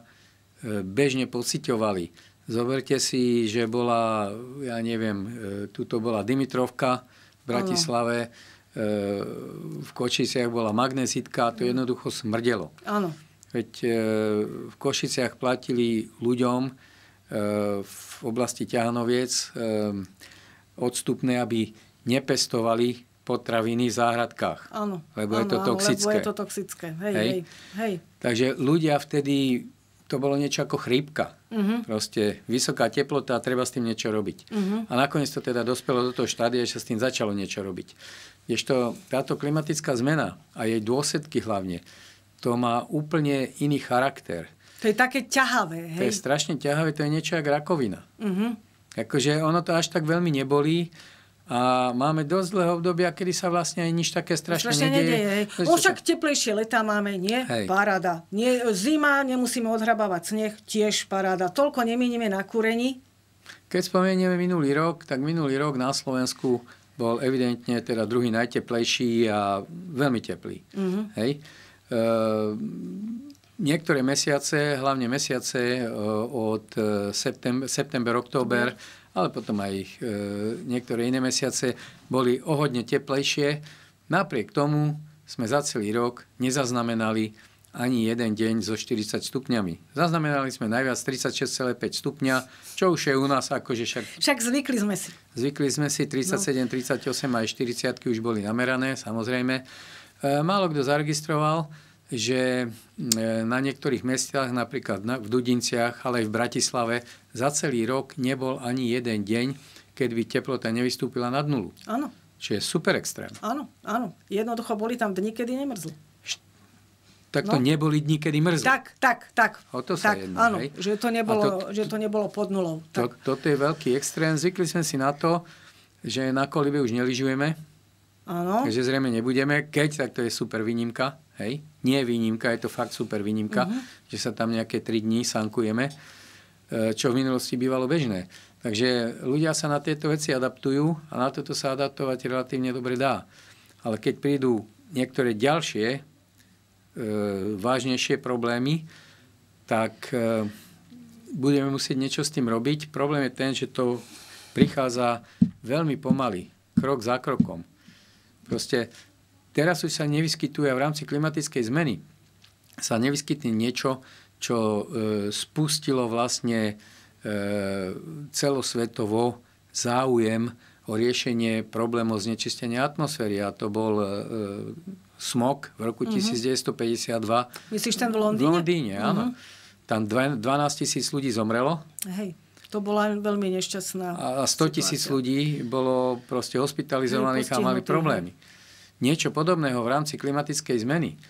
Speaker 2: bežne pociťovali. Zoberte si, že bola, ja neviem, e, tuto bola Dimitrovka v Bratislave, ano. v Košiciach bola magnezitka, to mm. jednoducho smrdelo. Áno. Veď v Košiciach platili ľuďom v oblasti Ťahanoviec odstupné, aby nepestovali potraviny v záhradkách.
Speaker 3: Áno. Lebo áno, je to toxické. Lebo je to toxické. Hej, hej. Hej, hej.
Speaker 2: Takže ľudia vtedy, to bolo niečo ako chrípka. Uh-huh. Proste vysoká teplota a treba s tým niečo robiť. Uh-huh. A nakoniec to teda dospelo do toho štádia, že sa s tým začalo niečo robiť. Ježto táto klimatická zmena a jej dôsledky hlavne, to má úplne iný charakter.
Speaker 1: To je také ťahavé, hej? To je
Speaker 2: strašne ťahavé, to je niečo ako rakovina. Uh-huh. Akože ono to až tak veľmi nebolí, a máme dosť dlhé obdobia, kedy sa vlastne aj nič také strašne, strašne nedieje. nedieje No však
Speaker 1: teplejšie leta máme, nie? Hej. Paráda. Nie, zima, nemusíme odhrabávať sneh, tiež paráda. Toľko nemínime na kúrení.
Speaker 2: Keď spomenieme minulý rok, tak minulý rok na Slovensku bol evidentne teda druhý najteplejší a veľmi teplý. Mm-hmm. Hej. E, niektoré mesiace, hlavne mesiace e, od e, september, september oktober, mm-hmm ale potom aj ich, e, niektoré iné mesiace boli ohodne teplejšie. Napriek tomu sme za celý rok nezaznamenali ani jeden deň so 40 stupňami. Zaznamenali sme najviac 36,5 stupňa, čo už je u nás akože však...
Speaker 1: Však zvykli sme si.
Speaker 2: Zvykli sme si, 37, no. 38 aj 40 už boli namerané, samozrejme. E, málo kto zaregistroval, že e, na niektorých mestách, napríklad v Dudinciach, ale aj v Bratislave, za celý rok nebol ani jeden deň, keď by teplota nevystúpila nad nulu. Áno. Čiže super extrém. Áno,
Speaker 1: áno. Jednoducho boli tam dni, kedy nemrzli.
Speaker 2: Tak to no. neboli dni, kedy mrzli. Tak, tak, tak. O to sa tak, jedná, áno, že, to nebolo,
Speaker 1: to, že to nebolo pod nulou.
Speaker 2: To, tak. toto je veľký extrém. Zvykli sme si na to, že na kolibe už neližujeme, Áno. Takže zrejme nebudeme. Keď, tak to je super výnimka. Hej? Nie je výnimka, je to fakt super výnimka, uh-huh. že sa tam nejaké 3 dní sankujeme, e, čo v minulosti bývalo bežné. Takže ľudia sa na tieto veci adaptujú a na toto sa adaptovať relatívne dobre dá. Ale keď prídu niektoré ďalšie e, vážnejšie problémy, tak e, budeme musieť niečo s tým robiť. Problém je ten, že to prichádza veľmi pomaly, krok za krokom. Proste teraz už sa nevyskytuje v rámci klimatickej zmeny sa nevyskytne niečo, čo e, spustilo vlastne e, celosvetovo záujem o riešenie problémov znečistenia atmosféry. A to bol e, smog v roku uh-huh. Mhm. 1952.
Speaker 1: Myslíš ten v Londýne? V
Speaker 2: Londýne, áno. Uh-huh. Tam 12 tisíc ľudí zomrelo.
Speaker 1: Hej to bola veľmi nešťastná
Speaker 2: A 100 tisíc ľudí bolo proste hospitalizovaných a mali problémy. No. Niečo podobného v rámci klimatickej zmeny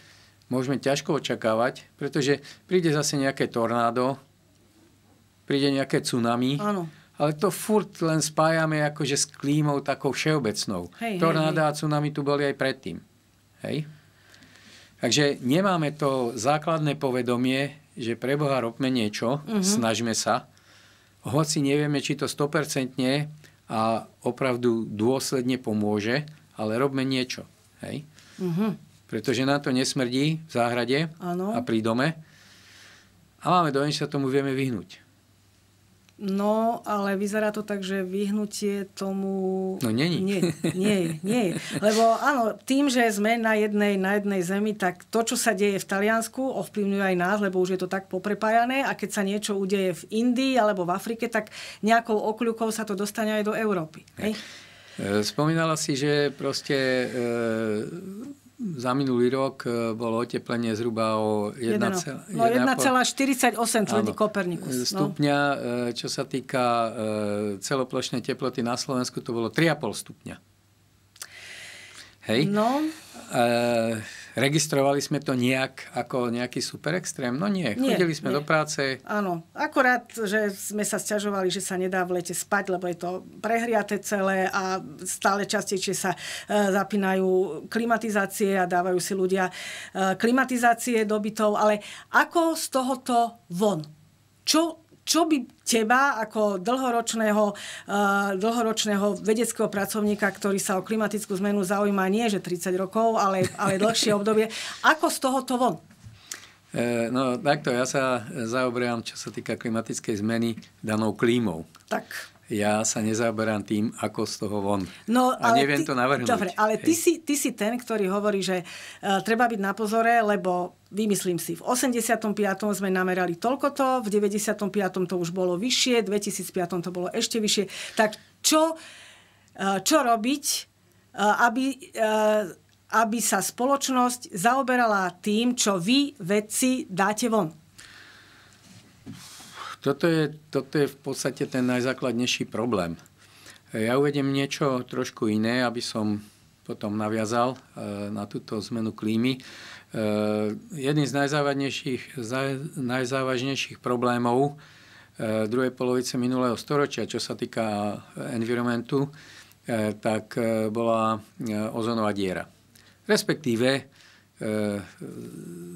Speaker 2: môžeme ťažko očakávať, pretože príde zase nejaké tornádo, príde nejaké tsunami, Áno. ale to furt len spájame akože s klímou takou všeobecnou. Hej, Tornáda hej, hej. a tsunami tu boli aj predtým. Hej? Takže nemáme to základné povedomie, že pre Boha robme niečo, uh-huh. snažme sa, hoci nevieme, či to 100% a opravdu dôsledne pomôže, ale robme niečo. Hej? Uh-huh. Pretože na to nesmrdí v záhrade ano. a pri dome. A máme dojem, že sa tomu vieme vyhnúť.
Speaker 1: No, ale vyzerá to tak, že vyhnutie tomu... No není. Nie, nie, nie. Lebo áno, tým, že sme na jednej, na jednej zemi, tak to, čo sa deje v Taliansku, ovplyvňuje aj nás, lebo už je to tak poprepájané a keď sa niečo udeje v Indii alebo v Afrike, tak nejakou okľukou sa to dostane aj do Európy. Hej?
Speaker 2: E, spomínala si, že proste e za minulý rok e, bolo oteplenie zhruba o 1,48 no,
Speaker 1: 1,48 Kopernikus. No.
Speaker 2: Stupňa, no. čo sa týka e, celoplošnej teploty na Slovensku, to bolo 3,5 stupňa. Hej? No. E, registrovali sme to nejak ako nejaký super extrém? No nie, nie chodili sme nie. do práce.
Speaker 1: Áno, akorát, že sme sa sťažovali, že sa nedá v lete spať, lebo je to prehriate celé a stále častejšie sa e, zapínajú klimatizácie a dávajú si ľudia e, klimatizácie do bytov, ale ako z tohoto von? Čo čo by teba ako dlhoročného, eh, dlhoročného vedeckého pracovníka, ktorý sa o klimatickú zmenu zaujíma nie že 30 rokov, ale, ale dlhšie obdobie, ako z tohoto von?
Speaker 2: Eh, no takto, ja sa zaoberám, čo sa týka klimatickej zmeny danou klímou. Tak ja sa nezaberám tým, ako z toho von. No, a neviem ty, to navrhnúť. Dobre, ale ty
Speaker 1: si, ty si ten, ktorý hovorí, že uh, treba byť na pozore, lebo vymyslím si, v 85. sme namerali toľko to, v 95. to už bolo vyššie, v 2005. to bolo ešte vyššie. Tak čo, uh, čo robiť, uh, aby... Uh, aby sa spoločnosť zaoberala tým, čo vy vedci dáte von.
Speaker 2: Toto je, toto je v podstate ten najzákladnejší problém. E, ja uvedem niečo trošku iné, aby som potom naviazal e, na túto zmenu klímy. E, jedným z najzávažnejších, najzávažnejších problémov druhej polovice minulého storočia, čo sa týka environmentu, tak bola ozonová diera. Respektíve E,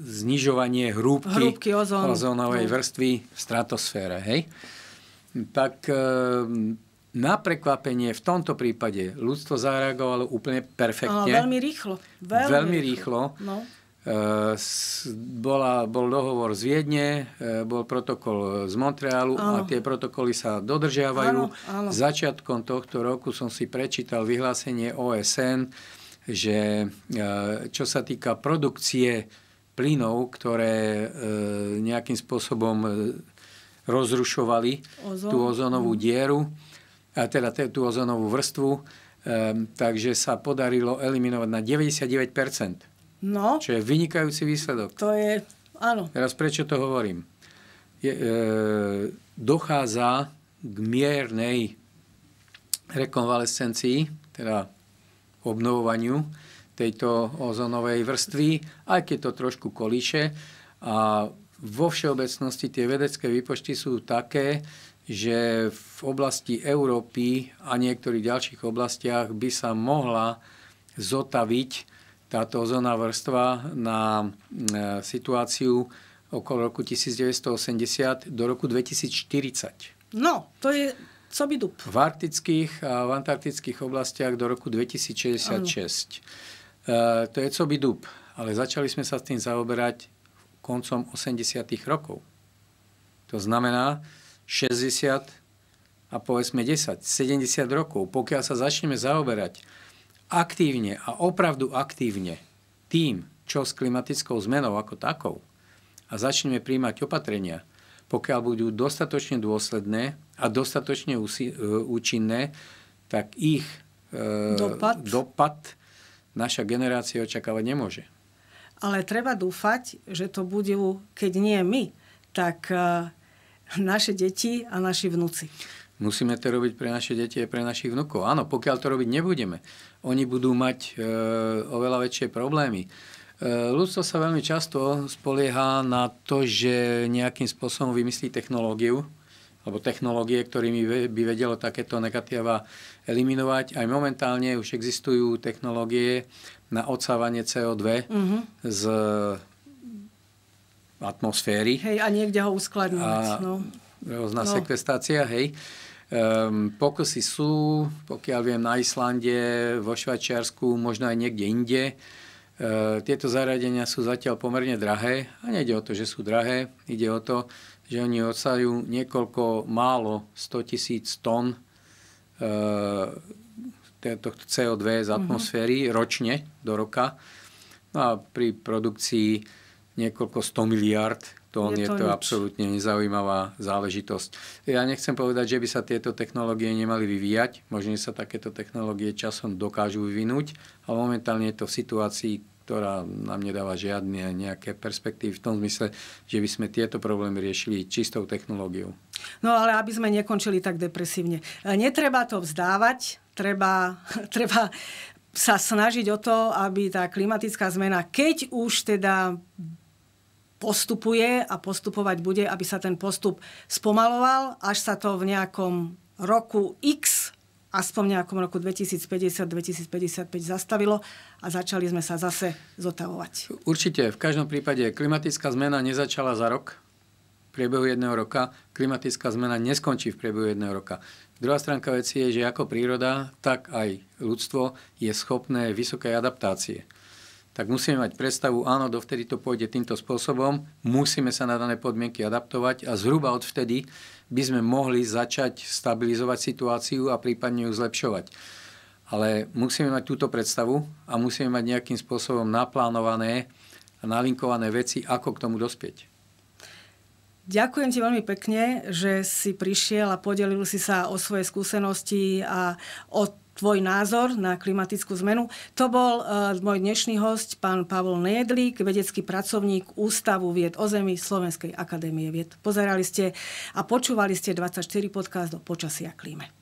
Speaker 2: znižovanie hrúbky, hrúbky ozón. ozónovej vrstvy v stratosfére. Hej? Tak e, na prekvapenie v tomto prípade ľudstvo zareagovalo úplne perfektne. Ano, veľmi
Speaker 1: rýchlo. Veľmi, veľmi
Speaker 2: rýchlo. rýchlo. No. E, bola, bol dohovor z Viedne, bol protokol z Montrealu áno. a tie protokoly sa dodržiavajú. Áno, áno. Začiatkom tohto roku som si prečítal vyhlásenie OSN, že e, čo sa týka produkcie plynov, ktoré e, nejakým spôsobom e, rozrušovali Ozon. tú ozonovú mhm. dieru, a teda tú ozonovú vrstvu, takže sa podarilo eliminovať na 99 No. Čo je vynikajúci výsledok. To je, áno. Teraz prečo to hovorím? Je, e, dochádza k miernej rekonvalescencii, teda obnovovaniu tejto ozonovej vrstvy, aj keď to trošku kolíše. A vo všeobecnosti tie vedecké výpočty sú také, že v oblasti Európy a niektorých ďalších oblastiach by sa mohla zotaviť táto ozóna vrstva na e, situáciu okolo roku 1980 do roku 2040. No, to je by dup? V arktických a v antarktických oblastiach do roku 2066. Ano. E, to je co by dup. Ale začali sme sa s tým zaoberať koncom 80. rokov. To znamená 60 a povedzme 10, 70 rokov, pokiaľ sa začneme zaoberať aktívne a opravdu aktívne tým, čo s klimatickou zmenou ako takou a začneme príjmať opatrenia, pokiaľ budú dostatočne dôsledné a dostatočne e, účinné, tak ich e, dopad, dopad naša generácia očakávať nemôže.
Speaker 1: Ale treba dúfať, že to bude, keď nie my, tak e, naše deti a naši vnúci.
Speaker 2: Musíme to robiť pre naše deti a pre našich vnúkov. Áno, pokiaľ to robiť nebudeme, oni budú mať e, oveľa väčšie problémy. Eh, ľudstvo sa veľmi často spolieha na to, že nejakým spôsobom vymyslí technológiu alebo technológie, ktorými by vedelo takéto negatíva eliminovať. Aj momentálne už existujú technológie na odsávanie CO2 mm-hmm. z atmosféry. Hej,
Speaker 1: a niekde ho uskladňovať. A no.
Speaker 2: Rôzna no. sekvestácia, hej. Um, pokusy sú, pokiaľ viem, na Islande, vo Švajčiarsku, možno aj niekde inde E, tieto zariadenia sú zatiaľ pomerne drahé a nejde o to, že sú drahé, ide o to, že oni odsajú niekoľko málo 100 tisíc tón e, tohto CO2 z mhm. atmosféry mm-hmm. ročne do roka. No a pri produkcii niekoľko 100 miliard to on je, je to nič. absolútne nezaujímavá záležitosť. Ja nechcem povedať, že by sa tieto technológie nemali vyvíjať. Možno sa takéto technológie časom dokážu vyvinúť, ale momentálne je to v situácii, ktorá nám nedáva žiadne nejaké perspektívy v tom zmysle, že by sme tieto problémy riešili čistou technológiou.
Speaker 1: No ale aby sme nekončili tak depresívne. E, netreba to vzdávať, treba, treba sa snažiť o to, aby tá klimatická zmena, keď už teda postupuje a postupovať bude, aby sa ten postup spomaloval, až sa to v nejakom roku X, aspoň v nejakom roku 2050-2055 zastavilo a začali sme sa zase zotavovať.
Speaker 2: Určite, v každom prípade klimatická zmena nezačala za rok, v priebehu jedného roka, klimatická zmena neskončí v priebehu jedného roka. Druhá stránka veci je, že ako príroda, tak aj ľudstvo je schopné vysokej adaptácie tak musíme mať predstavu, áno, dovtedy to pôjde týmto spôsobom, musíme sa na dané podmienky adaptovať a zhruba odvtedy by sme mohli začať stabilizovať situáciu a prípadne ju zlepšovať. Ale musíme mať túto predstavu a musíme mať nejakým spôsobom naplánované a nalinkované veci, ako k tomu dospieť.
Speaker 1: Ďakujem ti veľmi pekne, že si prišiel a podelil si sa o svoje skúsenosti a o tvoj názor na klimatickú zmenu. To bol uh, môj dnešný host, pán Pavol Nejedlík, vedecký pracovník Ústavu vied o zemi Slovenskej akadémie vied. Pozerali ste a počúvali ste 24 podcast o počasí a klíme.